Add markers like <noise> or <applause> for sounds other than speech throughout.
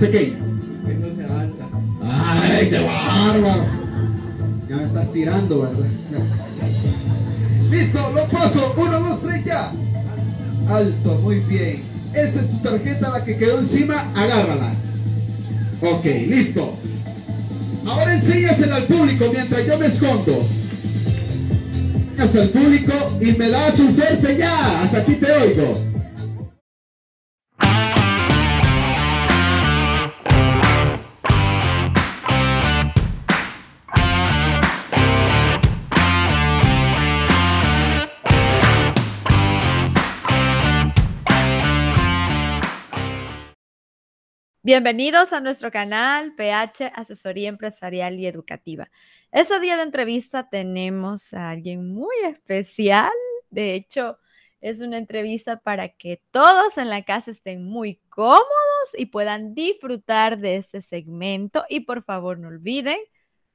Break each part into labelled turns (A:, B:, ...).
A: pequeña. se avanza.
B: ¡Ay, qué bárbaro!
A: Ya me está tirando, ¿verdad? Listo, lo paso. Uno, dos, tres, ya. Alto, muy bien. Esta es tu tarjeta, la que quedó encima, agárrala. Ok, listo. Ahora enséñasela al público mientras yo me escondo. Enseñas al público y me das un fuerte ya. Hasta aquí te oigo.
B: Bienvenidos a nuestro canal PH Asesoría Empresarial y Educativa. Este día de entrevista tenemos a alguien muy especial. De hecho, es una entrevista para que todos en la casa estén muy cómodos y puedan disfrutar de este segmento. Y por favor, no olviden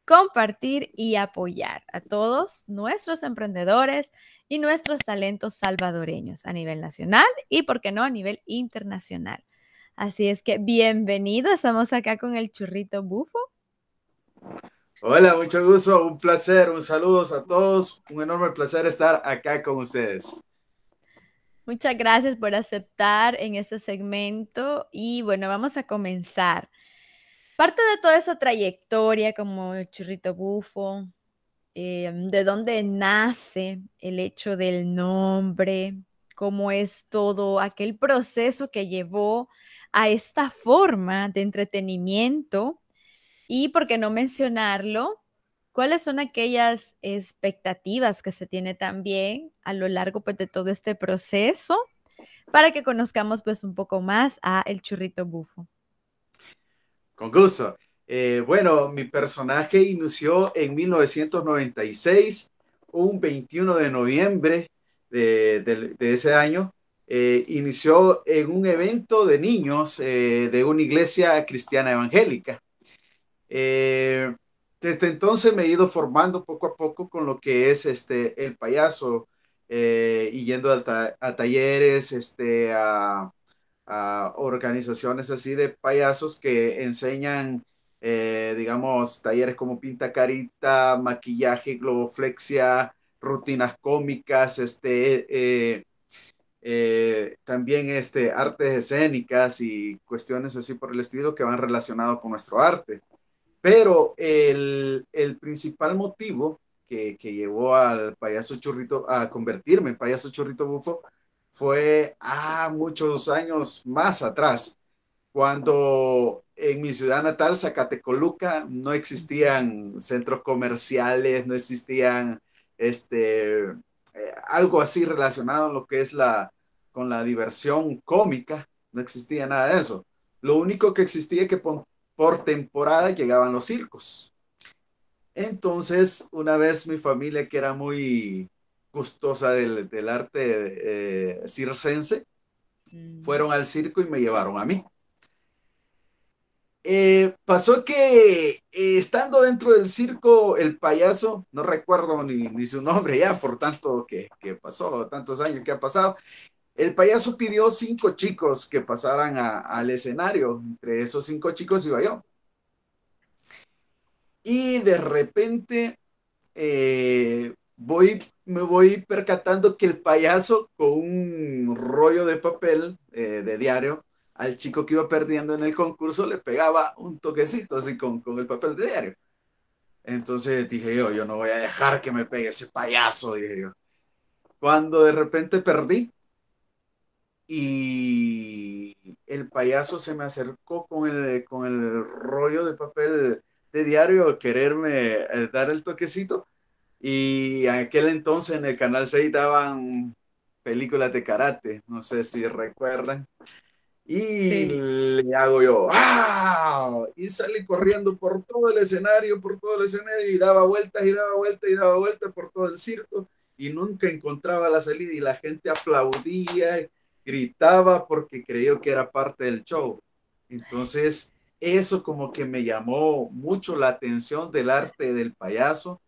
B: compartir y apoyar a todos nuestros emprendedores y nuestros talentos salvadoreños a nivel nacional y, por qué no, a nivel internacional. Así es que bienvenido, estamos acá con el churrito bufo.
A: Hola, mucho gusto, un placer, un saludo a todos, un enorme placer estar acá con ustedes.
B: Muchas gracias por aceptar en este segmento y bueno, vamos a comenzar. Parte de toda esa trayectoria como el churrito bufo, em, de dónde nace el hecho del nombre, cómo es todo aquel proceso que llevó a esta forma de entretenimiento y, por qué no mencionarlo, cuáles son aquellas expectativas que se tiene también a lo largo pues, de todo este proceso para que conozcamos pues un poco más a El Churrito Bufo.
A: Con gusto. Eh, bueno, mi personaje inició en 1996, un 21 de noviembre de ese año, eh, inició en un evento de niños eh, de una iglesia cristiana evangélica. Eh, desde entonces me he ido formando poco a poco con lo que es este, el payaso y yendo a, talleres, este, a, a, organizaciones así de payasos que enseñan, digamos, talleres como pinta carita, maquillaje, globoflexia, rutinas cómicas, este eh, también este, artes escénicas y cuestiones así por el estilo que van relacionados con nuestro arte. Pero el, el principal motivo que, que, llevó al payaso churrito a convertirme en payaso churrito bufo fue a ah, muchos años más atrás, cuando en mi ciudad natal, Zacatecoluca, no existían centros comerciales, no existían este, eh, algo así relacionado a lo que es la, con la diversión cómica, no existía nada de eso. Lo único que existía es que por, temporada llegaban los circos. Entonces, una vez mi familia, que era muy gustosa del, arte eh, circense, mm. fueron al circo y me llevaron a mí. Eh, pasó que eh, estando dentro del circo, el payaso, no recuerdo ni, su nombre ya, por tanto que, que, pasó, tantos años que ha pasado, el payaso pidió cinco chicos que pasaran al escenario. Entre esos cinco chicos iba yo. Y de repente eh, voy, me voy percatando que el payaso con un rollo de papel eh, de diario al chico que iba perdiendo en el concurso le pegaba un toquecito así con, con el papel de diario. Entonces dije yo, yo no voy a dejar que me pegue ese payaso, dije yo. Cuando de repente perdí, y el payaso se me acercó con el, con el rollo de papel de diario a quererme eh, dar el toquecito. Y en aquel entonces en el Canal 6 daban películas de karate, no sé si recuerdan. Y le hago yo, ¡ah! Y salí corriendo por todo el escenario, por todo el escenario, y daba vueltas y daba vueltas y daba vueltas por todo el circo, y nunca encontraba la salida, y la gente aplaudía, gritaba porque creyó que era parte del show. Entonces, eso como que me llamó mucho la atención del arte del payaso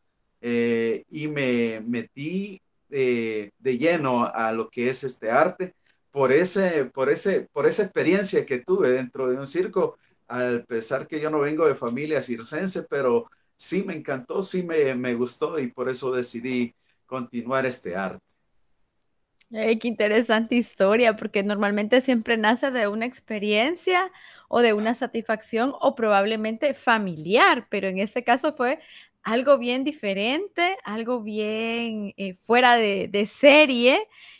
A: eh, y me metí eh, de lleno a lo que es este arte por, ese, por, ese, por esa experiencia que tuve dentro de un circo, al pesar que yo no vengo de familia circense, pero sí me encantó, sí me gustó y por eso decidí continuar este arte
B: qué interesante historia, porque normalmente siempre nace de una experiencia o de una satisfacción o probablemente familiar, pero en este caso fue algo bien diferente, algo bien eh, fuera de, serie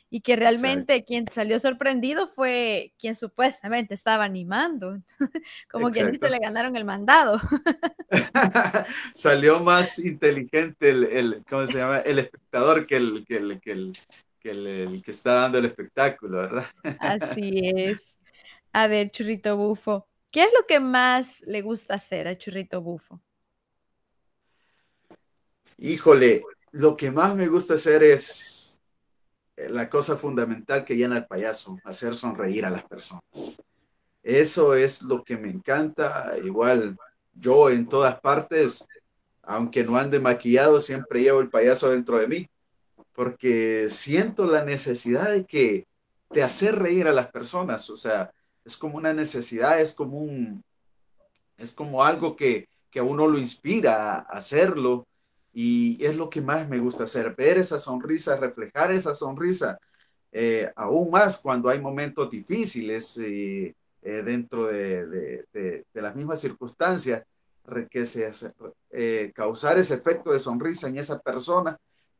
B: y que realmente quien salió sorprendido fue quien supuestamente estaba animando.
A: <laughs> Como que quien dice,
B: le ganaron el mandado.
A: <laughs> salió más inteligente el, ¿cómo se llama? el espectador que el, que el el, que está dando el espectáculo, ¿verdad? Así
B: <laughs> es. A ver, Churrito Bufo, ¿qué es lo que más le gusta hacer a Churrito Bufo?
A: Híjole, lo que más me gusta hacer es la cosa fundamental que llena el payaso, hacer sonreír a las personas. Eso es lo que me encanta. Igual yo en todas partes, aunque no ande maquillado, siempre llevo el payaso dentro de mí porque siento la necesidad de que te hacer reír a las personas, o sea, es como una necesidad, es como es como algo que, que a uno lo inspira a hacerlo y es lo que más me gusta hacer, ver esa sonrisa, reflejar esa sonrisa, eh, aún más cuando hay momentos difíciles eh, eh, dentro de, de, las mismas circunstancias, que se hace, causar ese efecto de sonrisa en esa persona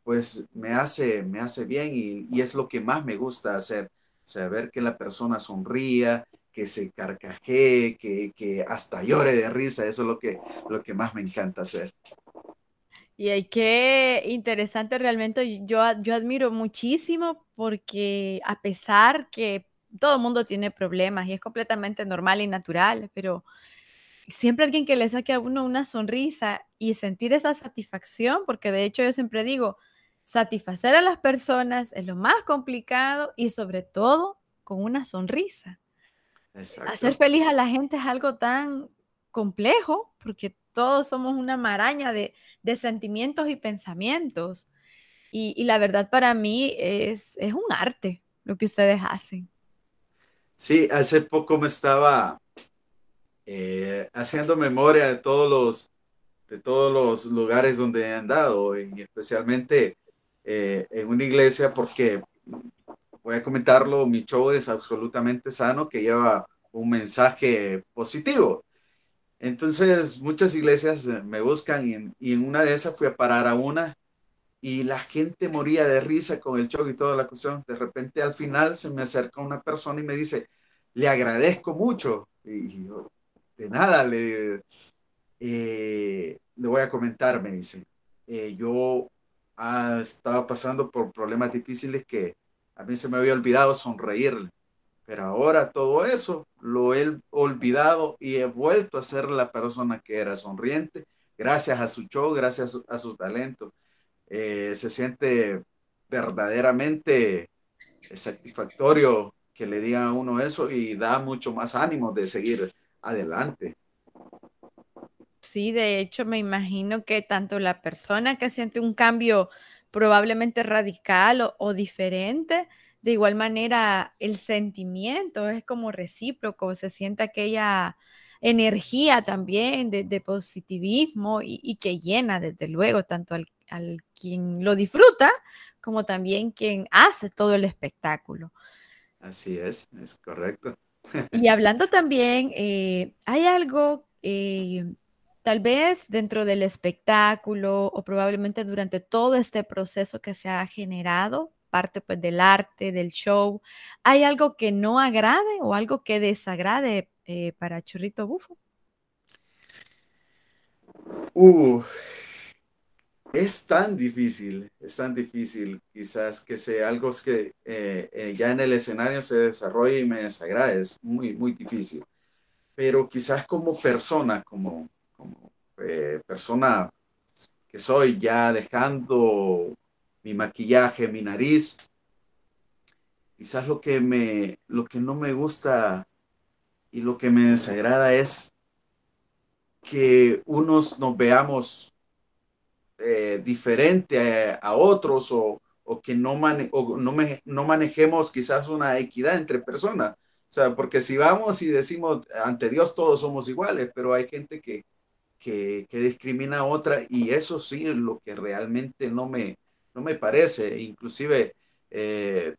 A: pues me hace, me hace bien y, es lo que más me gusta hacer, saber que la persona sonría, que se carcajee, que, hasta llore de risa, eso es lo que, lo que más me encanta hacer.
B: Y hay que interesante realmente, yo, yo admiro muchísimo porque a pesar que todo el mundo tiene problemas y es completamente normal y natural, pero siempre alguien que le saque a uno una sonrisa y sentir esa satisfacción, porque de hecho yo siempre digo, Satisfacer a las personas es lo más complicado y sobre todo con una sonrisa.
A: Hacer
B: feliz a la gente es algo tan complejo porque todos somos una maraña de, sentimientos y pensamientos. Y, la verdad para mí es, es un arte lo que ustedes hacen.
A: Sí, hace poco me estaba eh, haciendo memoria de todos los de todos los lugares donde he andado y especialmente eh, en una iglesia porque, voy a comentarlo, mi show es absolutamente sano, que lleva un mensaje positivo. Entonces, muchas iglesias eh, me buscan y en, una de esas fui a parar a una y la gente moría de risa con el show y toda la cuestión. De repente al final se me acerca una persona y me dice, le agradezco mucho. Y yo, de nada, le, eh, le voy a comentar, me dice. yo Ah, estaba pasando por problemas difíciles que a mí se me había olvidado sonreírle. Pero ahora todo eso lo he olvidado y he vuelto a ser la persona que era sonriente, gracias a su show, gracias a su, talento. Eh, se siente verdaderamente satisfactorio que le diga a uno eso y da mucho más ánimo de seguir adelante.
B: Sí, de hecho, me imagino que tanto la persona que siente un cambio probablemente radical o, diferente, de igual manera el sentimiento es como recíproco, se siente aquella energía también de, positivismo y, que llena desde luego tanto al, quien lo disfruta como también quien hace todo el espectáculo.
A: Así es, es correcto. Y
B: hablando también, eh, hay algo eh, tal vez dentro del espectáculo o probablemente durante todo este proceso que se ha generado, parte pues, del arte, del show, ¿hay algo que no agrade o algo que desagrade eh, para Churrito Bufo?
A: es tan difícil, es tan difícil quizás que sea algo que eh, eh, ya en el escenario se desarrolle y me desagrade, es muy, muy difícil. Pero quizás como persona, como, como eh, persona que soy, ya dejando mi maquillaje, mi nariz, quizás lo que me, lo que no me gusta y lo que me desagrada es que unos nos veamos eh, diferente a, otros o, que no, no manejemos quizás una equidad entre personas. O sea, porque si vamos y decimos ante Dios todos somos iguales, pero hay gente que, que, discrimina a otra y eso sí es lo que realmente no me, no me parece. Inclusive eh,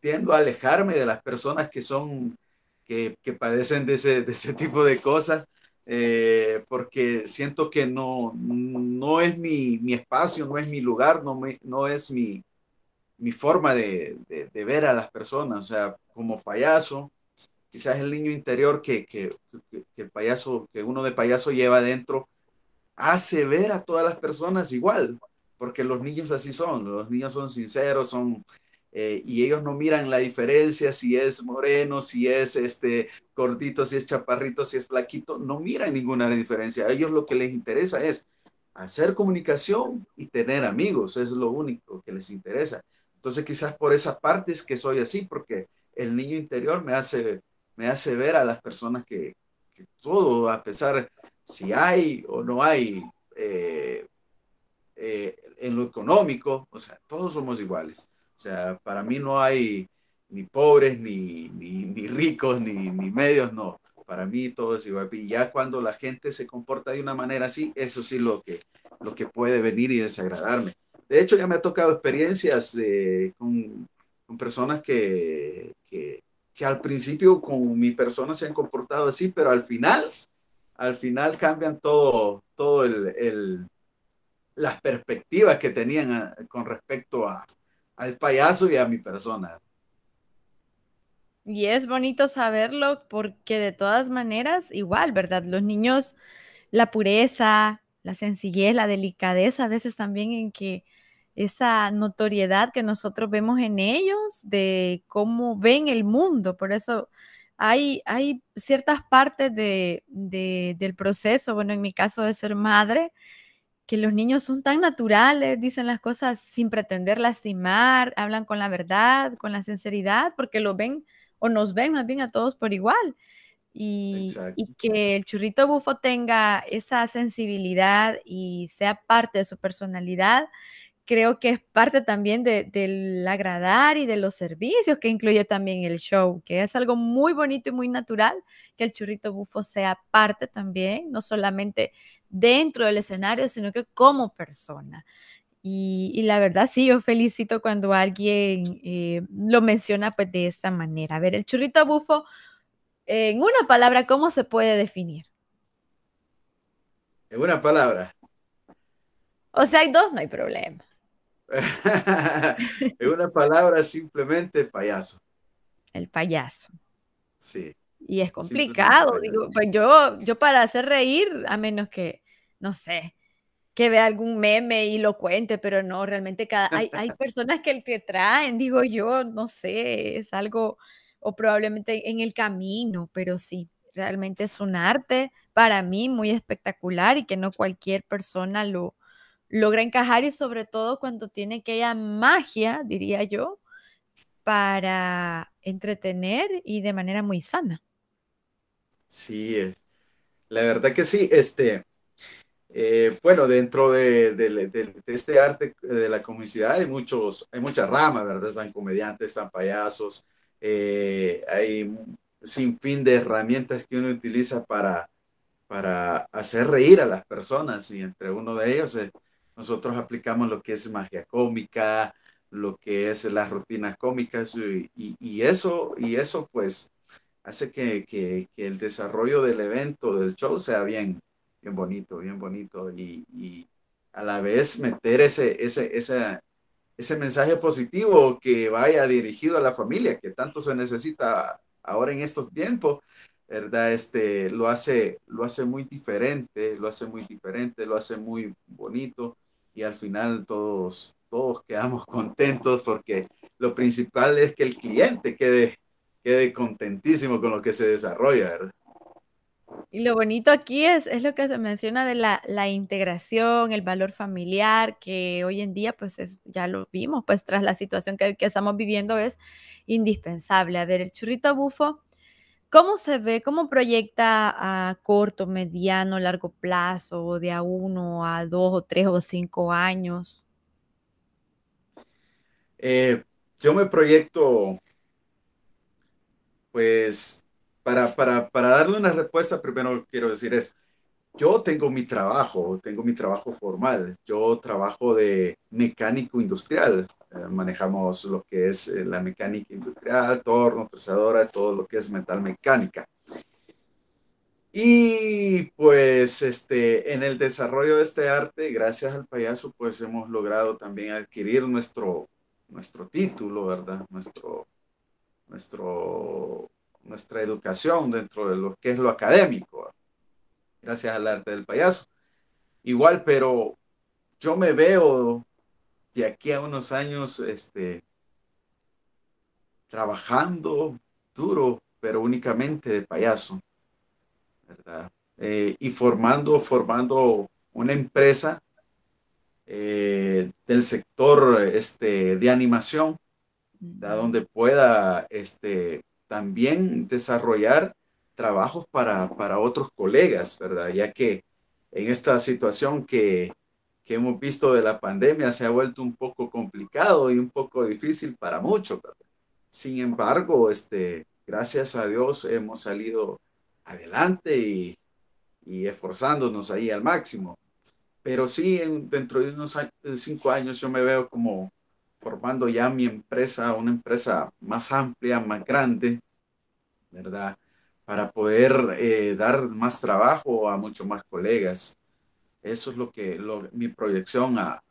A: tiendo a alejarme de las personas que son, que, padecen de ese, tipo de cosas. Eh, porque siento que no, no es mi, mi, espacio, no es mi lugar, no, no es mi, mi forma de, de, ver a las personas. O sea, como payaso, quizás el niño interior que, que, el payaso, que uno de payaso lleva adentro, hace ver a todas las personas igual, porque los niños así son, los niños son sinceros, son... Eh, y ellos no miran la diferencia si es moreno, si es este cortito, si es chaparrito, si es flaquito, no miran ninguna diferencia. A ellos lo que les interesa es hacer comunicación y tener amigos, es lo único que les interesa. Entonces quizás por esa parte es que soy así, porque el niño interior me hace me hace ver a las personas que, todo, a pesar si hay o no hay eh, eh, en lo económico, o sea, todos somos iguales. O sea, para mí no hay ni pobres, ni, ricos, ni, medios, no. Para mí todo es igual. Y ya cuando la gente se comporta de una manera así, eso sí lo que, lo que puede venir y desagradarme. De hecho, ya me ha tocado experiencias eh, con, personas que, que al principio con mi persona se han comportado así, pero al final, al final cambian todo, todo el, las perspectivas que tenían ah, con respecto a, al payaso y a mi persona.
B: Y es bonito saberlo porque de todas maneras, igual, ¿verdad? Los niños, la pureza, la sencillez, la delicadeza, a veces también en que esa notoriedad que nosotros vemos en ellos, de cómo ven el mundo. Por eso hay, hay ciertas partes del proceso, bueno, en mi caso de ser madre, que los niños son tan naturales, dicen las cosas sin pretender lastimar, hablan con la verdad, con la sinceridad, porque lo ven o nos ven más bien a todos por igual. y, que el churrito bufo tenga esa sensibilidad y sea parte de su personalidad, creo que es parte también del agradar y de los servicios que incluye también el show, que es algo muy bonito y muy natural que el churrito bufo sea parte también, no solamente dentro del escenario, sino que como persona. Y, la verdad, sí, yo felicito cuando alguien eh, lo menciona pues de esta manera. A ver, el churrito bufo, en una palabra, ¿cómo se puede definir?
A: En una palabra.
B: O sea, hay dos, no hay problema
A: es <laughs> una palabra, simplemente payaso.
B: El payaso. Sí. Y es complicado, digo, pues yo, yo para hacer reír, a menos que, no sé, que vea algún meme y lo cuente, pero no, realmente cada, hay, hay <laughs> personas que el que traen, digo yo, no sé, es algo, o probablemente en el camino, pero sí, realmente es un arte para mí muy espectacular y que no cualquier persona lo, logra encajar y sobre todo cuando tiene aquella magia, diría yo, para entretener y de manera muy sana.
A: Sí, eh, la verdad que sí, este, eh, bueno, dentro de, este arte de la comicidad hay, muchos, hay muchas ramas, ¿verdad? Están comediantes, están payasos, eh, hay sin fin de herramientas que uno utiliza para, para hacer reír a las personas y entre uno de ellos es nosotros aplicamos lo que es magia cómica, lo que es las rutinas cómicas y, eso, y eso pues hace que, el desarrollo del evento, del show sea bien, bien bonito, bien bonito y, a la vez meter ese, ese, ese, ese mensaje positivo que vaya dirigido a la familia, que tanto se necesita ahora en estos tiempos, ¿verdad? Este, lo, hace, lo hace muy diferente, lo hace muy diferente, lo hace muy bonito y al final todos, todos quedamos <laughs> contentos porque lo principal es que el cliente quede, quede contentísimo con lo que se desarrolla,
B: Y lo bonito aquí es, es lo que se menciona de la, integración, el valor familiar, que hoy en día, pues es, ya lo vimos, pues tras la situación que, que estamos viviendo es indispensable. A ver, el churrito bufo ¿Cómo se ve, cómo proyecta a corto, mediano, largo plazo, de a uno a dos o tres o cinco años?
A: Eh, yo me proyecto, pues, para, para, darle una respuesta, primero quiero decir es, yo tengo mi trabajo, tengo mi trabajo formal, yo trabajo de mecánico industrial, eh, manejamos lo que es eh, la mecánica industrial, torno, procesadora, todo lo que es metal mecánica. Y pues este, en el desarrollo de este arte, gracias al payaso, pues hemos logrado también adquirir nuestro, nuestro título, ¿verdad? Nuestro, nuestro, nuestra educación dentro de lo que es lo académico, gracias al arte del payaso. Igual, pero yo me veo de aquí a unos años este, trabajando duro, pero únicamente de payaso, ¿verdad? Eh, y formando, formando una empresa eh, del sector este, de animación, ¿verdad? donde pueda este, también desarrollar trabajos para, para otros colegas, ¿verdad? Ya que en esta situación que, que hemos visto de la pandemia se ha vuelto un poco complicado y un poco difícil para muchos. Sin embargo, este, gracias a Dios hemos salido adelante y, y esforzándonos ahí al máximo. Pero sí, dentro de unos cinco años yo me veo como formando ya mi empresa, una empresa más amplia, más grande, ¿verdad? Para poder eh, dar más trabajo a muchos más colegas eso es lo que mi proyección a,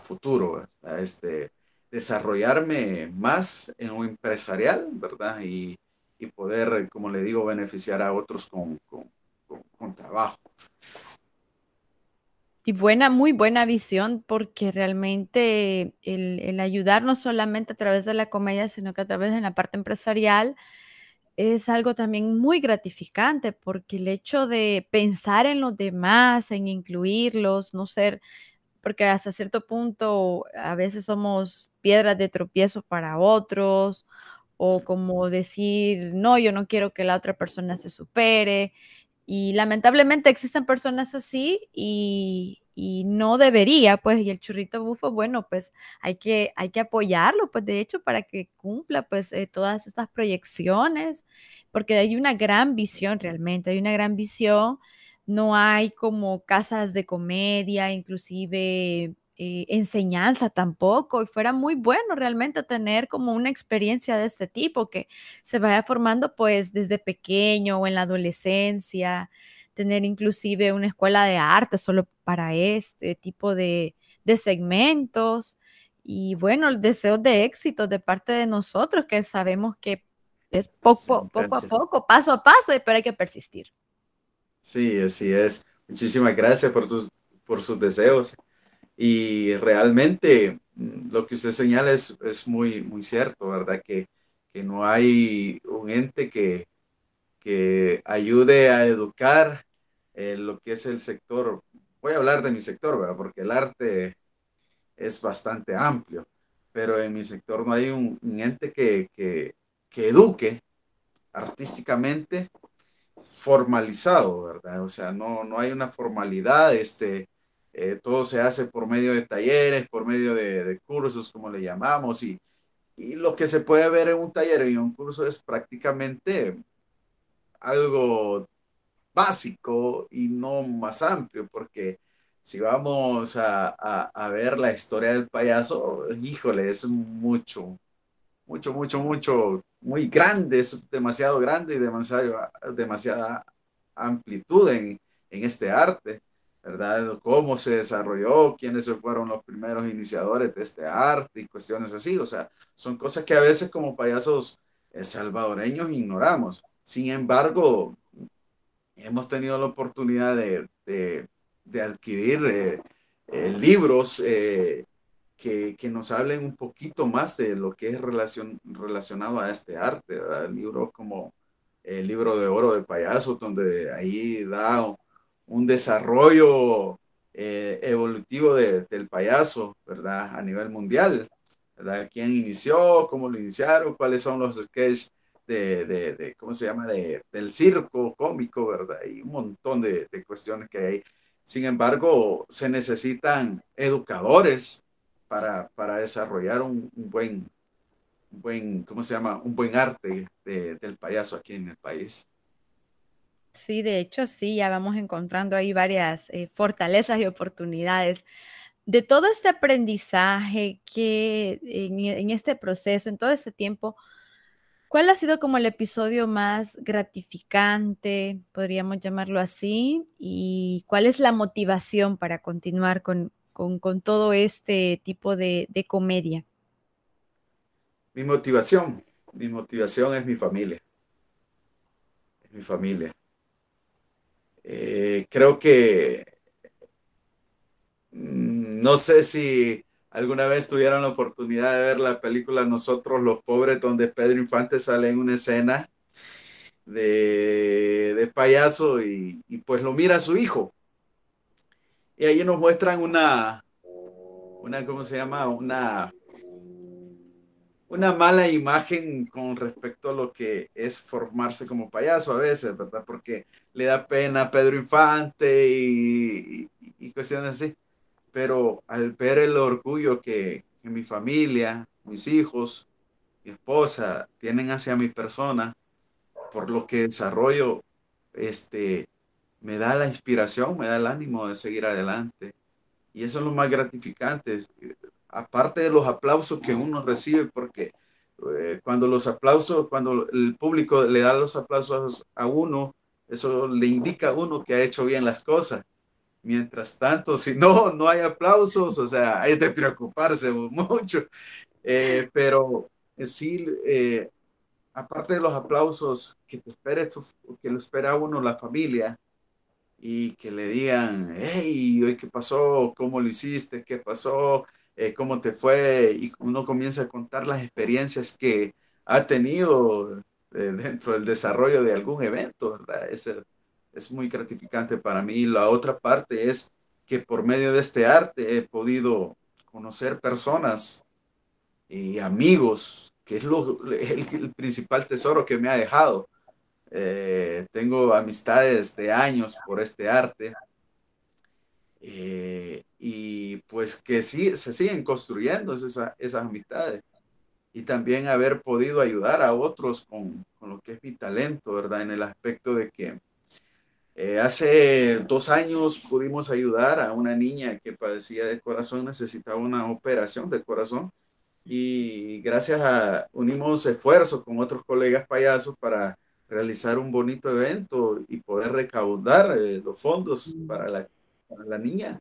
A: futuro, este, desarrollarme más en lo empresarial, ¿verdad? Y, poder, como le digo, beneficiar a otros con, trabajo.
B: Y buena, muy buena visión, porque realmente el, el, ayudar no solamente a través de la comedia, sino que a través de la parte empresarial, es algo también muy gratificante porque el hecho de pensar en los demás, en incluirlos, no ser, porque hasta cierto punto a veces somos piedras de tropiezo para otros o como decir, no, yo no quiero que la otra persona se supere. Y lamentablemente existen personas así y, y no debería, pues, y el churrito bufo, bueno, pues hay que, hay que apoyarlo, pues, de hecho, para que cumpla, pues, eh, todas estas proyecciones, porque hay una gran visión realmente, hay una gran visión, no hay como casas de comedia, inclusive eh, enseñanza tampoco, y fuera muy bueno realmente tener como una experiencia de este tipo que se vaya formando, pues, desde pequeño o en la adolescencia, tener inclusive una escuela de arte solo para este tipo de, de segmentos. Y bueno, el deseo de éxito de parte de nosotros, que sabemos que es poco, poco a poco, paso a paso, pero hay que persistir.
A: Sí, así es. Muchísimas gracias por sus, por sus deseos. Y realmente mm, lo que usted señala es, es muy, muy cierto, ¿verdad? Que, que no hay un ente que, que ayude a educar eh, lo que es el sector, voy a hablar de mi sector, ¿verdad? porque el arte es bastante amplio, pero en mi sector no hay un, ente que, que, que, eduque artísticamente formalizado, ¿verdad? O sea, no, no hay una formalidad, este, eh, todo se hace por medio de talleres, por medio de, cursos, como le llamamos, y, y lo que se puede ver en un taller y un curso es prácticamente algo básico y no más amplio, porque si vamos a, ver la historia del payaso, híjole, es mucho, mucho, mucho, mucho, muy grande, es demasiado grande y demasiado, demasiada amplitud en, en este arte. ¿verdad? Cómo se desarrolló, quiénes fueron los primeros iniciadores de este arte y cuestiones así. O sea, son cosas que a veces como payasos eh, salvadoreños ignoramos. Sin embargo, hemos tenido la oportunidad de, de, adquirir eh, eh, libros eh, que, que, nos hablen un poquito más de lo que es relacionado a este arte, libros como el libro de oro de payaso, donde ahí da un desarrollo evolutivo del payaso, ¿verdad? A nivel mundial, ¿verdad? ¿Quién inició? ¿Cómo lo iniciaron? ¿Cuáles son los sketches de, de, de ¿cómo se llama?, de, del circo cómico, ¿verdad? Y un montón de, de cuestiones que hay. Sin embargo, se necesitan educadores para, para desarrollar un, un buen, buen, ¿cómo se llama?, un buen arte del payaso aquí en el país.
B: Sí, de hecho, sí, ya vamos encontrando ahí varias eh, fortalezas y oportunidades de todo este aprendizaje que en, en, este proceso, en todo este tiempo, ¿Cuál ha sido como el episodio más gratificante, podríamos llamarlo así? ¿Y cuál es la motivación para continuar con, todo este tipo de, comedia?
A: Mi motivación, mi motivación es mi familia. Es mi familia. Eh, creo que mm, no sé si alguna vez tuvieron la oportunidad de ver la película Nosotros los Pobres, donde Pedro Infante sale en una escena de, payaso y, pues lo mira a su hijo. Y ahí nos muestran una, una, ¿cómo se llama? Una, una mala imagen con respecto a lo que es formarse como payaso a veces, ¿verdad? Porque le da pena a Pedro Infante y cuestiones así pero al ver el orgullo que, mi familia, mis hijos, mi esposa tienen hacia mi persona, por lo que desarrollo, este, me da la inspiración, me da el ánimo de seguir adelante. Y eso es lo más gratificante, eh, aparte de los aplausos que uno recibe, porque eh, cuando los aplausos, cuando el público le da los aplausos a uno, eso le indica a uno que ha hecho bien las cosas. Mientras tanto, si no, no hay aplausos, o sea, hay de preocuparse <laughs> mucho. Eh, pero eh, sí, eh, aparte de los aplausos que te espera, que lo espera uno la familia y que le digan, hey, hoy qué pasó, cómo lo hiciste, qué pasó, cómo te fue, y uno comienza a contar las experiencias que ha tenido dentro del desarrollo de algún evento, ¿verdad? el es muy gratificante para mí. La otra parte es que por medio de este arte he podido conocer personas y eh, amigos, que es el, principal tesoro que me ha dejado. Eh, tengo amistades de años por este arte eh, y pues que sí, se siguen construyendo esas, amistades y también haber podido ayudar a otros con, con, lo que es mi talento, ¿verdad? En el aspecto de que eh, hace dos años pudimos ayudar a una niña que padecía de corazón, necesitaba una operación de corazón y gracias a unimos esfuerzos con otros colegas payasos para realizar un bonito evento y poder recaudar eh, los fondos para la, niña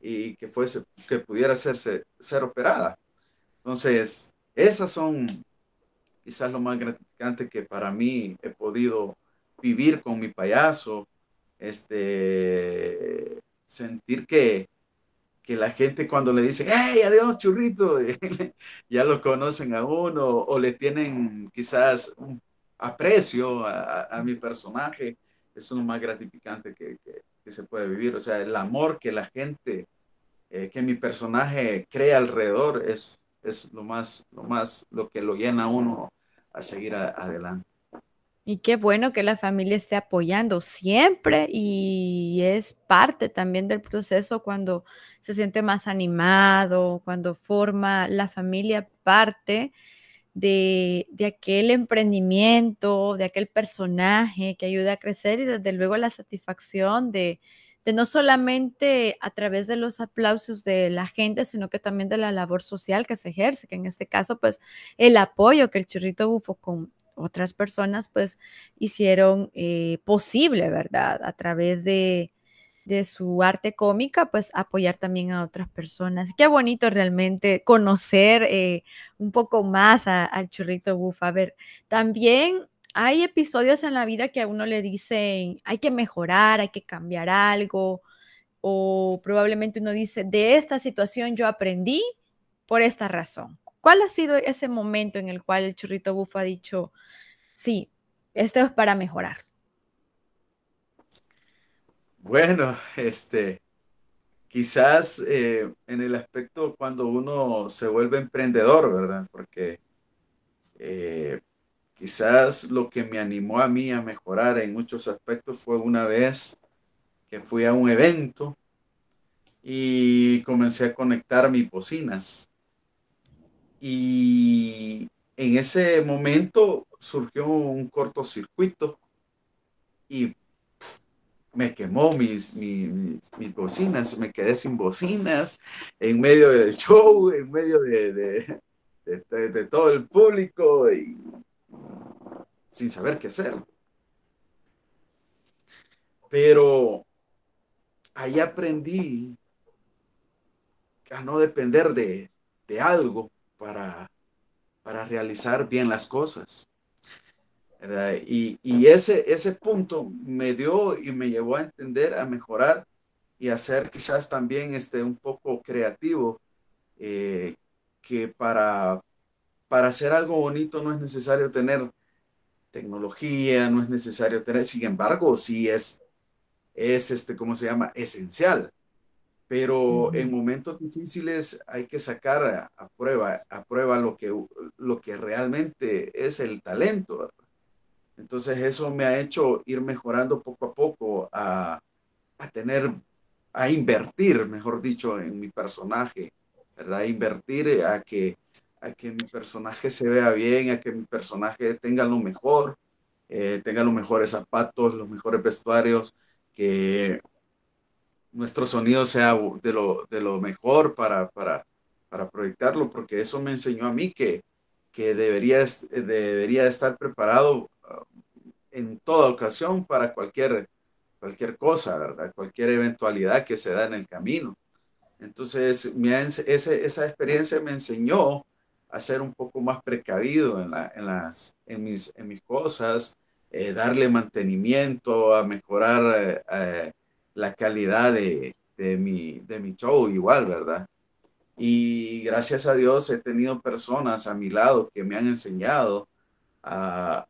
A: y que, fuese, que pudiera hacerse, ser operada. Entonces, esas son quizás lo más gratificante que para mí he podido vivir con mi payaso, este, sentir que, la gente cuando le dicen, ¡Hey, adiós, churrito! <laughs> ya lo conocen a uno o le tienen quizás un aprecio a, mi personaje. Es lo más gratificante que, se puede vivir. O sea, el amor que la gente, eh, que mi personaje crea alrededor es, es lo más, lo más, lo que lo llena a uno a seguir adelante.
B: Y qué bueno que la familia esté apoyando siempre y es parte también del proceso cuando se siente más animado, cuando forma la familia parte de, aquel emprendimiento, de aquel personaje que ayuda a crecer y desde luego la satisfacción de, de no solamente a través de los aplausos de la gente, sino que también de la labor social que se ejerce, que en este caso, pues el apoyo que el churrito bufo con, otras personas pues hicieron eh, posible, ¿verdad? A través de, su arte cómica, pues apoyar también a otras personas. Qué bonito realmente conocer eh, un poco más al churrito buff. A ver, también hay episodios en la vida que a uno le dicen, hay que mejorar, hay que cambiar algo, o probablemente uno dice, de esta situación yo aprendí por esta razón. ¿Cuál ha sido ese momento en el cual el churrito buff ha dicho, sí, esto es para mejorar.
A: Bueno, este, quizás eh, en el aspecto cuando uno se vuelve emprendedor, ¿verdad? Porque eh, quizás lo que me animó a mí a mejorar en muchos aspectos fue una vez que fui a un evento y comencé a conectar mis bocinas. Y en ese momento surgió un cortocircuito y me quemó mis, mis, mis, bocinas, me quedé sin bocinas en medio del show, en medio de, todo el público y sin saber qué hacer. Pero ahí aprendí a no depender de algo para para realizar bien las cosas. Y, ese, ese punto me dio y me llevó a entender, a mejorar y a ser quizás también este, un poco creativo, eh, que para, para hacer algo bonito no es necesario tener tecnología, no es necesario tener, sin embargo, sí es, es este, ¿cómo se llama? Esencial pero en momentos difíciles hay que sacar a, prueba, a prueba lo que, lo que realmente es el talento. Entonces eso me ha hecho ir mejorando poco a poco, a, a tener, a invertir, mejor dicho, en mi personaje, ¿verdad? Invertir a que, a que mi personaje se vea bien, a que mi personaje tenga lo mejor, eh, tenga los mejores zapatos, los mejores vestuarios, que nuestro sonido sea de lo, de lo mejor para, para, para proyectarlo, porque eso me enseñó a mí que, que debería, eh, debería estar preparado ah, en toda ocasión para cualquier, cualquier cosa, Cualquier eventualidad que se da en el camino. Entonces, esa experiencia me enseñó a ser un poco más precavido en, la, en, las, en, mis, en mis cosas, eh, darle mantenimiento, a mejorar eh, la calidad de, mi, de mi show igual, ¿verdad? Y gracias a Dios he tenido personas a mi lado que me han enseñado a,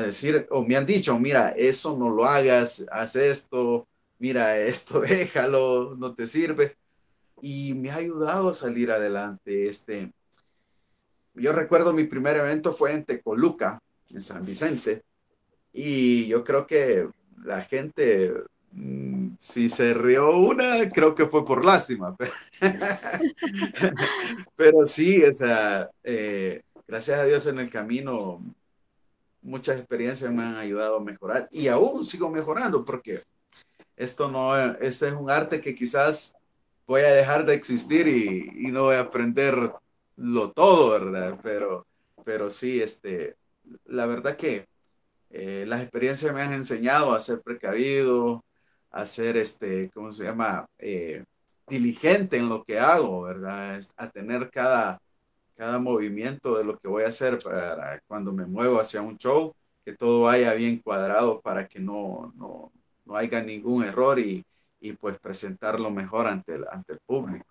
A: decir, o me han dicho, mira, eso no lo hagas, haz esto, mira, esto <laughs> déjalo, no te sirve. Y me ha ayudado a salir adelante. Este, yo recuerdo mi primer evento fue en Tecoluca, en San Vicente, y yo creo que la gente Mm, si se rió una, creo que fue por lástima. <laughs> Pero sí, o sea, eh, gracias a Dios en el camino, muchas experiencias me han ayudado a mejorar y aún sigo mejorando porque esto no este es un arte que quizás voy a dejar de existir y, no voy a aprender lo todo, ¿verdad? Pero, pero sí, este, la verdad que eh, las experiencias me han enseñado a ser precavido, hacer este, ¿cómo se llama? Eh, diligente en lo que hago, ¿verdad? A tener cada, cada movimiento de lo que voy a hacer para cuando me muevo hacia un show, que todo vaya bien cuadrado para que no, no, no haya ningún error y, y pues presentarlo mejor ante el, ante el público.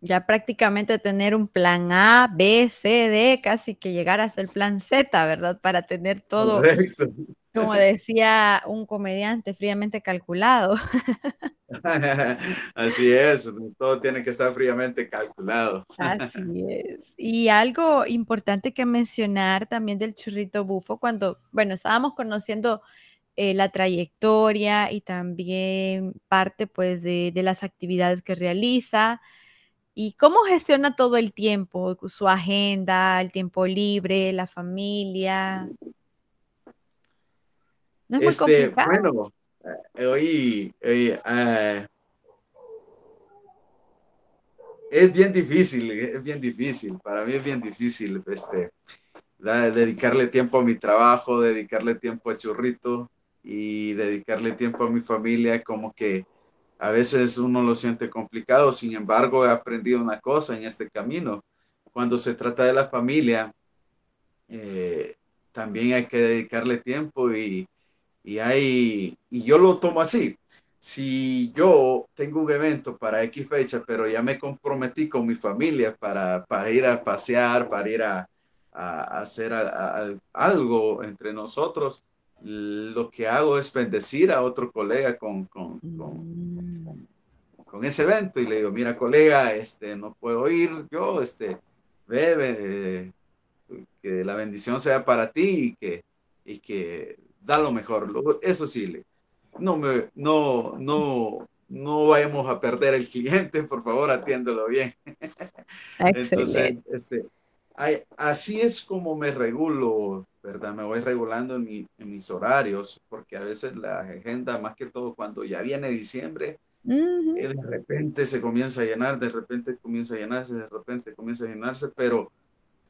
B: Ya prácticamente tener un plan A, B, C, D, casi que llegar hasta el plan Z, ¿verdad? Para tener todo como decía un comediante fríamente calculado.
A: <laughs> Así es, todo tiene que estar fríamente calculado. Así <laughs> es.
B: Y algo importante que mencionar también del churrito bufo, cuando, bueno, estábamos conociendo eh, la trayectoria y también parte pues de las actividades que realiza y cómo gestiona todo el tiempo, su agenda, el tiempo libre, la familia es este, Bueno,
A: eh, hoy, eh, es bien difícil, es bien difícil. Para mí es bien difícil este, dedicarle tiempo a mi trabajo, dedicarle tiempo a Churrito y dedicarle tiempo a mi familia, como que a veces uno lo siente complicado. Sin embargo, he aprendido una cosa en este camino. Cuando se trata de la familia, eh, también hay que dedicarle tiempo y y, ahí y yo lo tomo así. Si yo tengo un evento para X fecha, pero ya me comprometí con mi familia para, para ir a pasear, para ir a, a hacer algo entre nosotros, lo que hago es bendecir a otro colega con, con, con, mm. con, ese evento y le digo, mira colega, este, no puedo ir yo, este, bebe, eh, que la bendición sea para ti y que, y que da lo mejor. Eso sí, no, me, no, no, no vayamos a perder el cliente, por favor, atiéndelo bien. <laughs>
B: Entonces,
A: este, así es como me regulo, ¿verdad? Me voy regulando en, mi, en, mis horarios, porque a veces la agenda, más que todo cuando ya viene diciembre,
B: eh,
A: de repente se comienza a llenar, de repente comienza a llenarse, de repente comienza a llenarse, pero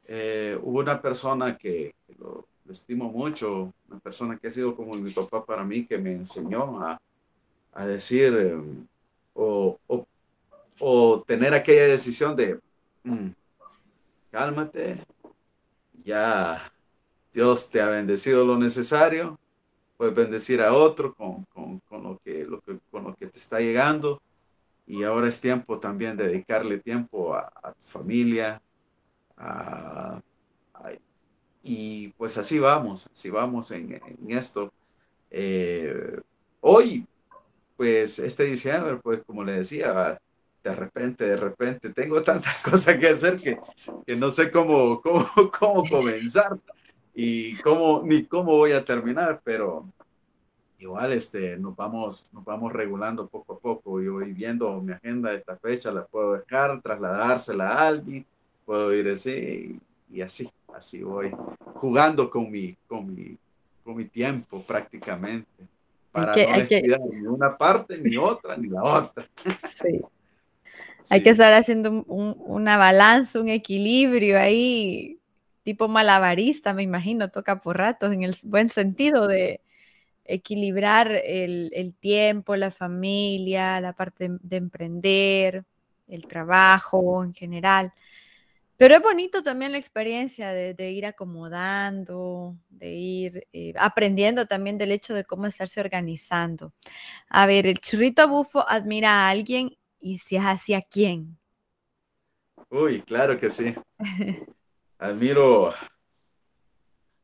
A: eh, hubo una persona que, que lo, estimo mucho, una persona que ha sido como mi papá para mí, que me enseñó a, decir eh, o, tener aquella decisión de mm, cálmate, ya Dios te ha bendecido lo necesario, puedes bendecir a otro con, lo, que, lo con lo que te está llegando y ahora es tiempo también dedicarle tiempo a, a tu familia, a y pues así vamos, así vamos en, en esto. Eh, hoy, pues este diciembre, pues como le decía, de repente, de repente, tengo <laughs> tantas cosas que hacer que, que no sé cómo, cómo, <laughs> cómo comenzar y cómo, ni cómo voy a terminar, pero igual este, nos, vamos, nos vamos regulando poco a poco. y voy viendo mi agenda de esta fecha, la puedo dejar, trasladársela a alguien, puedo ir así y así así voy, jugando con mi, con mi, tiempo prácticamente, para que, no ni una parte, ni otra, ni la otra. <laughs>
B: Hay que estar haciendo un, una balanza, un equilibrio ahí, tipo malabarista, me imagino, toca por ratos, en el buen sentido de equilibrar el, tiempo, la familia, la parte de, emprender, el trabajo en general. Pero es bonito también la experiencia de, ir acomodando, de ir eh, aprendiendo también del hecho de cómo estarse organizando. A ver, el churrito bufo admira a alguien y si es así, ¿a quién?
A: Uy, claro que sí. <laughs> Admiro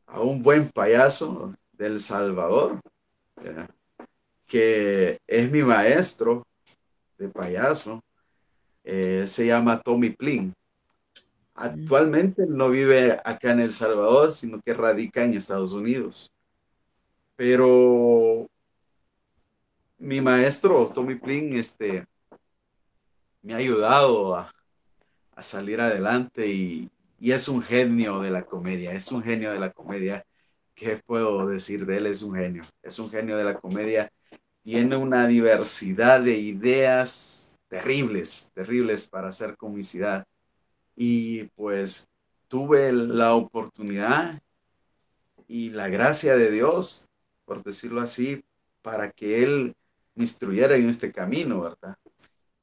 A: a un buen payaso del Salvador, eh, que es mi maestro de payaso. Eh, se llama Tommy Plin Actualmente no vive acá en El Salvador, sino que radica en Estados Unidos. Pero mi maestro, Tommy Plin, este, me ha ayudado a, salir adelante y, y, es un genio de la comedia, es un genio de la comedia. ¿Qué puedo decir de él? Es un genio, es un genio de la comedia. Tiene una diversidad de ideas terribles, terribles para hacer comicidad y pues tuve la oportunidad y la gracia de Dios, por decirlo así, para que Él me instruyera en este camino, ¿verdad?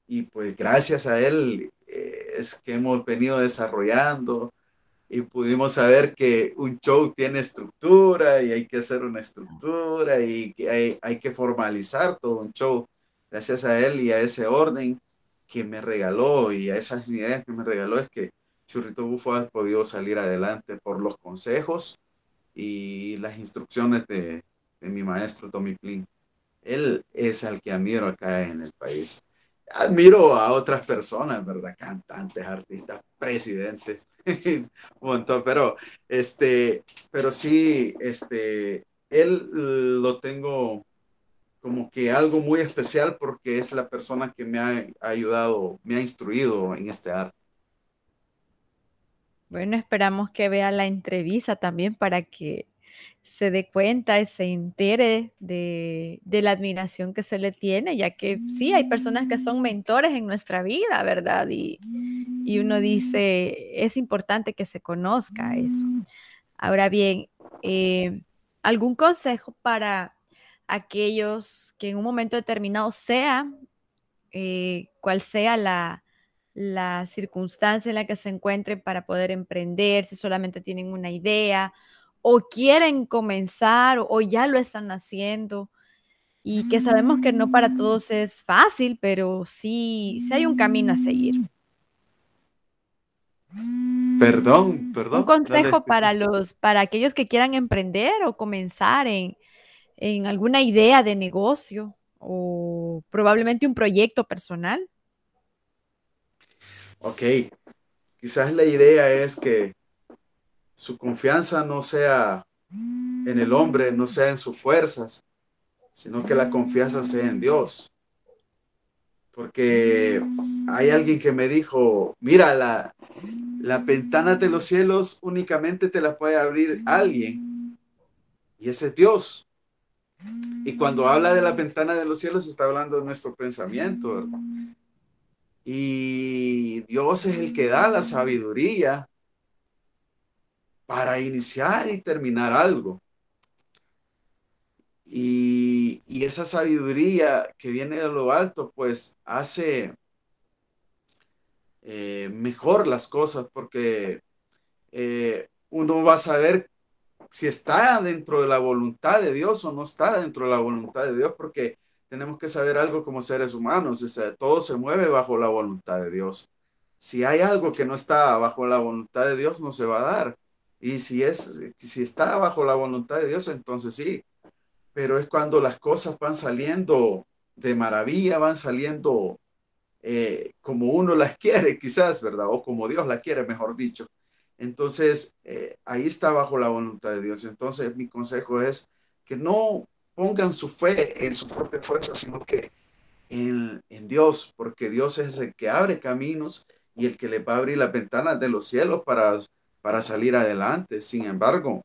A: Y pues gracias a Él eh, es que hemos venido desarrollando y pudimos saber que un show tiene estructura y hay que hacer una estructura y que hay, hay que formalizar todo un show. Gracias a Él y a ese orden que me regaló y a esas ideas que me regaló es que Churrito Bufo ha podido salir adelante por los consejos y las instrucciones de, mi maestro Tommy Plin. Él es al que admiro acá en el país. Admiro a otras personas, ¿verdad? Cantantes, artistas, presidentes, <laughs> un montón, pero, este, pero sí, este, él lo tengo como que algo muy especial porque es la persona que me ha, ayudado, me ha instruido en este arte.
B: Bueno, esperamos que vea la entrevista también para que se dé cuenta y se entere de, de, la admiración que se le tiene, ya que sí, hay personas que son mentores en nuestra vida, ¿verdad? Y, y uno dice, es importante que se conozca eso. Ahora bien, eh, ¿algún consejo para aquellos que en un momento determinado sea eh, cual sea la, circunstancia en la que se encuentren para poder emprender, si solamente tienen una idea o quieren comenzar o, ya lo están haciendo y que sabemos que no para mm. todos es fácil, pero sí, si hay un camino a seguir.
A: Perdón, mm. perdón. Un consejo para
B: los para aquellos que quieran emprender o comenzar en, en alguna idea de negocio o probablemente un proyecto personal?
A: Ok, quizás la idea es que su confianza no sea en el hombre, no sea en sus fuerzas, sino que la confianza sea en Dios. Porque hay alguien que me dijo, mira, la, la ventana de los cielos únicamente te la puede abrir alguien. Y ese es Dios. Y cuando habla de la ventana de los cielos, está hablando de nuestro pensamiento, Y Dios es el que da la sabiduría para iniciar y terminar algo. Y, esa sabiduría que viene de lo alto, pues hace eh, mejor las cosas porque eh, uno va a saber si está dentro de la voluntad de Dios o no está dentro de la voluntad de Dios, porque tenemos que saber algo como seres humanos, todo se mueve bajo la voluntad de Dios. Si hay algo que no está bajo la voluntad de Dios, no se va a dar. Y si, es, si está bajo la voluntad de Dios, entonces sí. Pero es cuando las cosas van saliendo de maravilla, van saliendo eh, como uno las <laughs> quiere, quizás, ¿verdad? O como Dios las quiere, mejor dicho. Entonces, eh, ahí está bajo la voluntad de Dios. Entonces, mi consejo es que no pongan su fe en su propia fuerza, sino que en, Dios, porque Dios es el que abre caminos y el que le va a abrir las ventanas de los cielos para, para salir adelante. Sin embargo,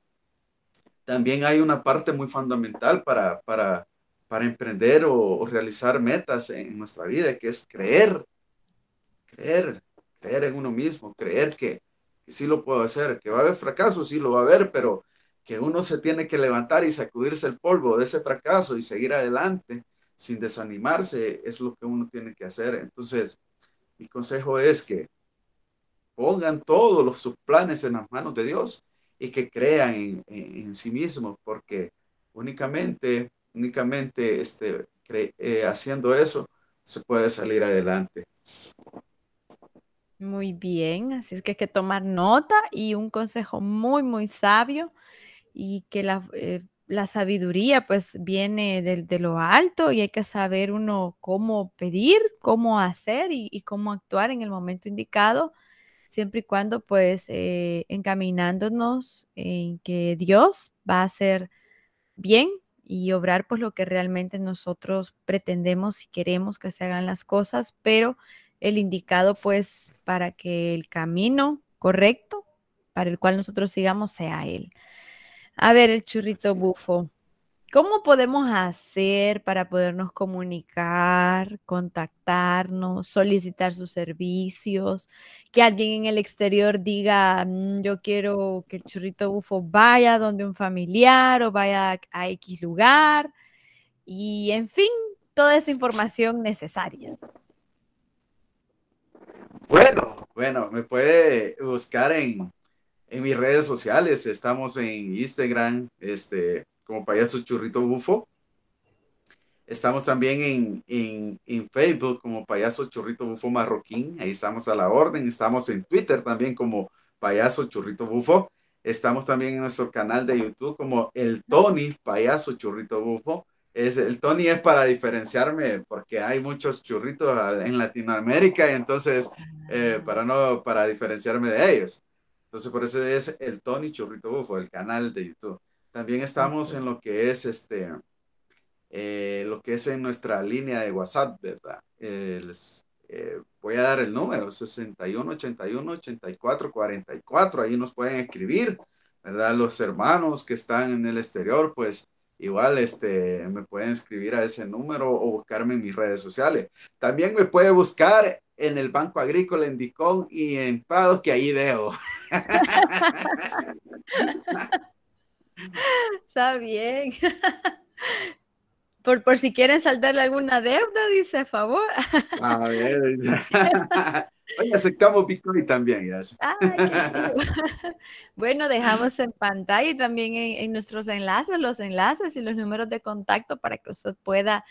A: también hay una parte muy fundamental para, emprender o, o, realizar metas en, nuestra vida, que es creer, creer, creer en uno mismo, creer que, y sí lo puedo hacer. Que va a haber fracaso, sí lo va a haber, pero que uno se tiene que levantar y sacudirse el polvo de ese fracaso y seguir adelante sin desanimarse, es lo que uno tiene que hacer. Entonces, mi consejo es que pongan todos los, sus planes en las manos de Dios y que crean en, sí mismos, porque únicamente, únicamente este, eh, haciendo eso se puede salir adelante.
B: Muy bien, así es que hay que tomar nota y un consejo muy, muy sabio y que la, eh, sabiduría pues viene de, lo alto y hay que saber uno cómo pedir, cómo hacer y, cómo actuar en el momento indicado, siempre y cuando pues eh, encaminándonos en que Dios va a hacer bien y obrar pues lo que realmente nosotros pretendemos y queremos que se hagan las cosas, pero el indicado pues para que el camino correcto para el cual nosotros sigamos sea Él. A ver, el churrito bufo, ¿cómo podemos hacer para podernos comunicar, contactarnos, solicitar sus servicios? Que alguien en el exterior diga, mm, yo quiero que el churrito bufo vaya donde un familiar o vaya a X lugar. Y en fin, toda esa información necesaria.
A: Bueno, bueno, me puede buscar en, en mis redes sociales. Estamos en Instagram, este, como payaso churrito bufo. Estamos también en, en, Facebook como Payaso Churrito Bufo Marroquín. Ahí estamos a la orden. Estamos en Twitter también como Payaso Churrito Bufo. Estamos también en nuestro canal de YouTube como El Tony Payaso Churrito Bufo el Tony es para diferenciarme porque hay muchos churritos en Latinoamérica y entonces eh, ah. para no para diferenciarme de ellos. Entonces por eso es el Tony Churrito Bufo, el canal de YouTube. También estamos en lo que es este, eh, lo que es en nuestra línea de WhatsApp, ¿verdad? Eh, voy a dar el número 61 81 84 44. Ahí nos pueden escribir, ¿verdad? Los hermanos que están en el exterior, pues Igual este, me pueden escribir a ese número o buscarme en mis redes sociales. También me puede buscar en el Banco Agrícola, en Dicón y en Prado, que ahí dejo. <laughs>
B: Está bien. <laughs> por, si quieren saldarle alguna deuda, dice, favor.
A: A ver. <laughs> Oye, aceptamos Bitcoin también, ah, <laughs>
B: bueno, dejamos en pantalla y también en, en nuestros enlaces, los enlaces y los números de contacto para que usted pueda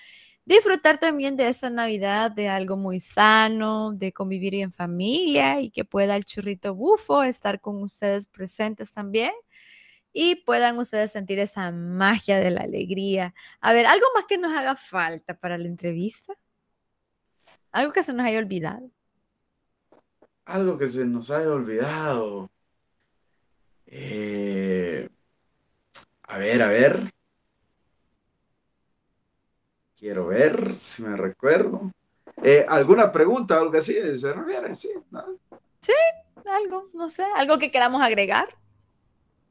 B: disfrutar también de esta Navidad, de algo muy sano, de convivir en familia y que pueda el churrito bufo estar con ustedes presentes también y puedan ustedes sentir esa magia de la alegría. A ver, ¿algo más que nos haga falta para la entrevista? ¿Algo que se nos haya olvidado?
A: Algo que se nos haya olvidado. Eh, a ver, a ver. Quiero ver si me recuerdo. Eh, ¿Alguna pregunta o algo así se Sí,
B: sí, algo, no sé, algo que queramos agregar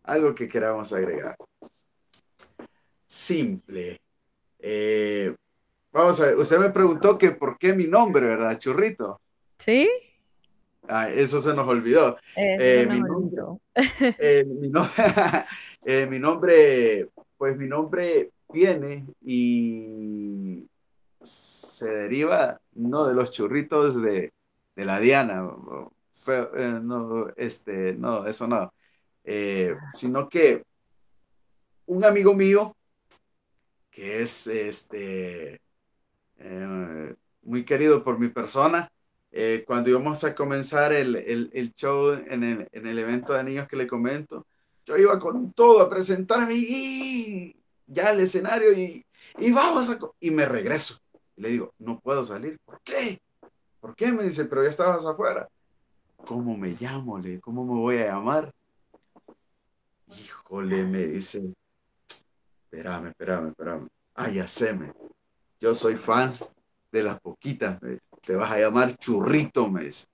A: algo que queramos agregar. Simple. Eh, vamos a ver, usted me preguntó que por qué mi nombre, ¿verdad? Churrito. Sí. Ah, eso se nos olvidó.
B: mi,
A: nombre, mi, nombre, pues mi nombre viene y se deriva, no de los churritos de, la Diana. Eh, no, este, no, eso no. Eh, sino que un amigo mío, que es este, eh, muy querido por mi persona, eh, cuando íbamos a comenzar el, show en el, evento de niños que le comento, yo iba con todo a presentarme y ya al escenario y, y vamos a... Y me regreso. le digo, no puedo salir. ¿Por qué? ¿Por qué? Me dice, pero ya estabas afuera. ¿Cómo me llamo? Le ¿cómo me voy a llamar? Híjole, me dice. Espérame, espérame, espérame. Ah, ya sé, me. Yo soy fan de las poquitas, Te vas a llamar churrito, me dice.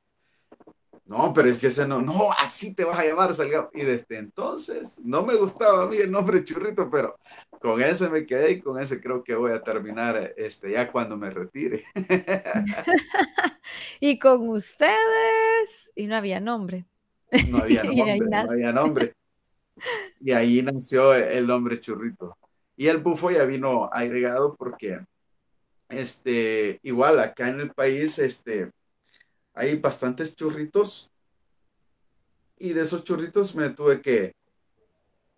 A: No, pero es que ese no, no, así te vas a llamar, Salgado. Y desde entonces, no me gustaba a mí el nombre Churrito, pero con ese me quedé y con ese creo que voy a terminar este, ya cuando me retire. <laughs>
B: y con ustedes, y no había nombre. No había <laughs> nombre, no había
A: nombre. Y ahí nació el nombre Churrito. Y el bufo ya vino agregado porque, este, igual acá en el país, este, hay bastantes churritos. Y de esos churritos me tuve que,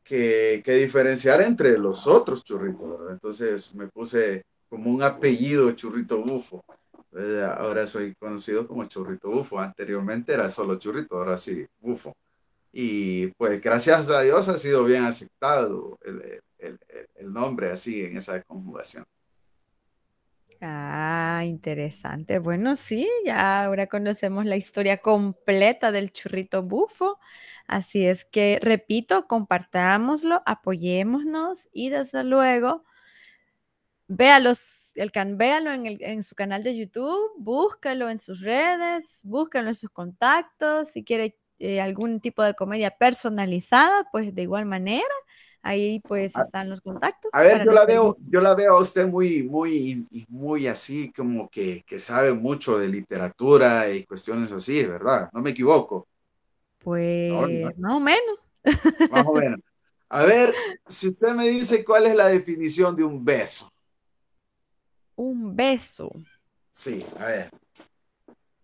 A: que, diferenciar entre los otros churritos, Entonces me puse como un apellido Churrito Bufo. Eh, ahora soy conocido como Churrito Bufo. Anteriormente era solo Churrito, ahora sí, Bufo. Y pues gracias a Dios ha sido bien aceptado el, nombre así en esa conjugación.
B: Ah, interesante. Bueno, sí, ya ahora conocemos la historia completa del churrito bufo. Así es que, repito, compartámoslo, apoyémonos y desde luego, véalos, el can, véalo en, en su canal de YouTube, búscalo en sus redes, búscalo en sus contactos, si quiere eh, algún tipo de comedia personalizada, pues de igual manera, ahí pues ah, están los contactos. A ver, yo la veo,
A: yo la veo a usted muy, muy, muy así, como que, sabe mucho de literatura y cuestiones así, ¿verdad? No me equivoco.
B: Pues no, menos. Más o
A: menos. A ver, si usted me dice cuál es la definición de un beso.
B: Un beso.
A: Sí, a ver.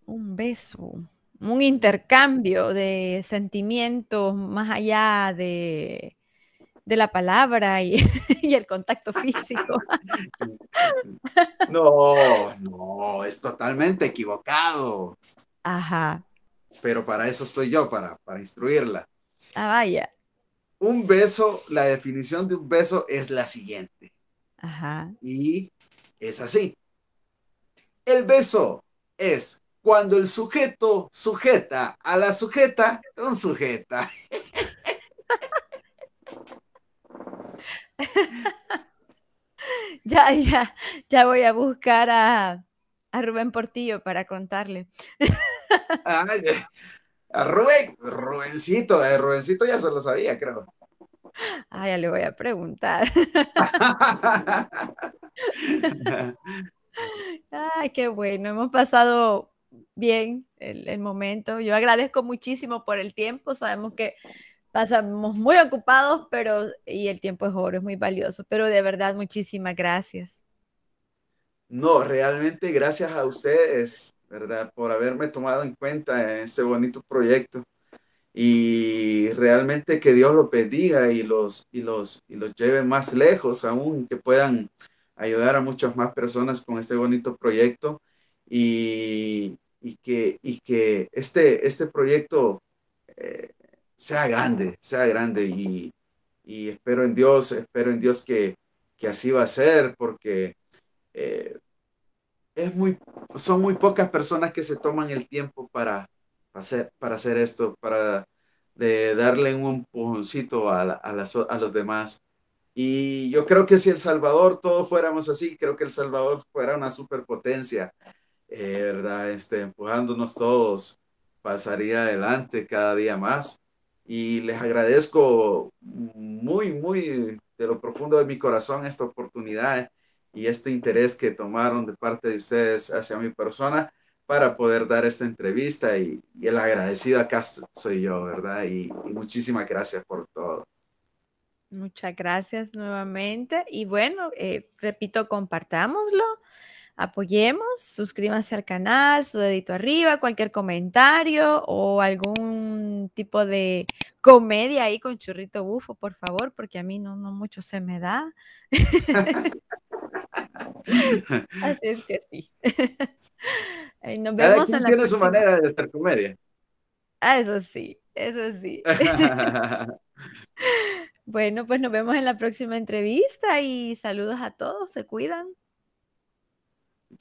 B: Un beso un intercambio de sentimientos más allá de, la palabra <laughs> y, el contacto físico. <laughs>
A: No, no, es totalmente equivocado.
B: Ajá.
A: Pero para eso estoy yo, para, para instruirla. Ah, vaya. Un beso, la definición de un beso es la siguiente. Ajá. Y es así. El beso es cuando el sujeto sujeta a la sujeta un sujeta.
B: <laughs> ya, ya, ya voy a buscar a, Rubén Portillo para contarle. Eh,
A: a Rubén, Rubéncito, eh, Rubéncito ya se lo sabía, creo.
B: Ah, ya le voy a preguntar. <laughs> <laughs> Ay, qué bueno. Hemos pasado bien el, momento. Yo agradezco muchísimo por el tiempo. Sabemos que pasamos muy ocupados, pero y el tiempo es oro, es muy valioso. Pero de verdad, muchísimas gracias.
A: No, realmente gracias a ustedes, ¿verdad? Por haberme tomado en cuenta en este bonito proyecto. Y realmente que Dios los bendiga y los, y los, y los lleve más lejos aún, que puedan ayudar a muchas más personas con este bonito proyecto. Y, y que, y que este, este proyecto eh, sea grande, sea grande y, espero en Dios, espero en Dios que, así va a ser porque eh, es muy, son muy pocas personas que se toman el tiempo para hacer, para hacer esto, para de darle un empujoncito a, a los demás. Y yo creo que si El Salvador todos fuéramos así, creo que El Salvador fuera una superpotencia. Eh, ¿verdad? Este, empujándonos todos pasaría adelante cada día más. Y les agradezco muy, muy de lo profundo de mi corazón esta oportunidad y este interés que tomaron de parte de ustedes hacia mi persona para poder dar esta entrevista y, el agradecido acá soy yo, ¿verdad? Y, muchísimas gracias por todo.
B: Muchas gracias nuevamente y bueno, eh, repito, compartámoslo apoyemos, suscríbanse al canal, su dedito arriba, cualquier comentario o algún tipo de comedia ahí con churrito bufo, por favor, porque a mí no, no mucho se me da. <laughs> Así es que sí. <laughs> Nos tiene su manera de hacer comedia. Ah, eso sí, eso sí. <laughs> bueno, pues nos vemos en la próxima entrevista y saludos a todos, se cuidan.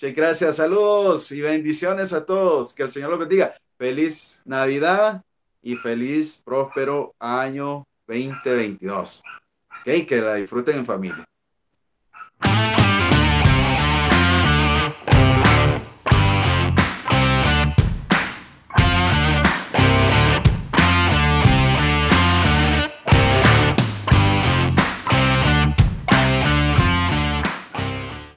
A: Muchas gracias, saludos y bendiciones a todos. Que el Señor los bendiga. Feliz Navidad y feliz próspero año 2022. que la disfruten en familia.